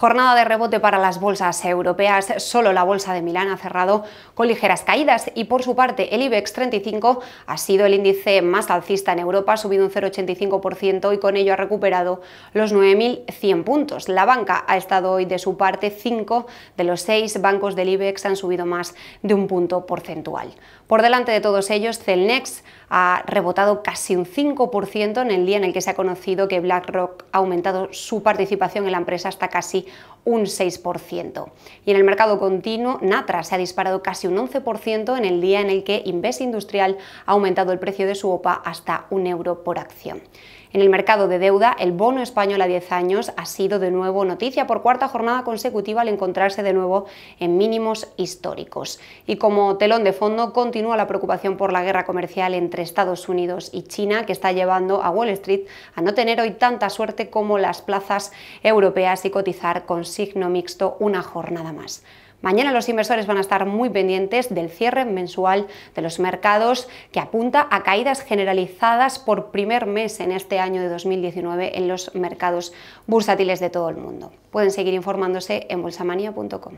Jornada de rebote para las bolsas europeas. Solo la bolsa de Milán ha cerrado con ligeras caídas y por su parte el IBEX 35 ha sido el índice más alcista en Europa, ha subido un 0,85% y con ello ha recuperado los 9.100 puntos. La banca ha estado hoy de su parte, 5 de los seis bancos del IBEX han subido más de un punto porcentual. Por delante de todos ellos, Celnex ha rebotado casi un 5% en el día en el que se ha conocido que BlackRock ha aumentado su participación en la empresa hasta casi un 6%. Y en el mercado continuo, Natra se ha disparado casi un 11% en el día en el que Invest Industrial ha aumentado el precio de su OPA hasta un euro por acción. En el mercado de deuda, el bono español a 10 años ha sido de nuevo noticia por cuarta jornada consecutiva al encontrarse de nuevo en mínimos históricos. Y como telón de fondo continúa la preocupación por la guerra comercial entre Estados Unidos y China que está llevando a Wall Street a no tener hoy tanta suerte como las plazas europeas y cotizar con signo mixto una jornada más. Mañana los inversores van a estar muy pendientes del cierre mensual de los mercados que apunta a caídas generalizadas por primer mes en este año de 2019 en los mercados bursátiles de todo el mundo. Pueden seguir informándose en bolsamania.com.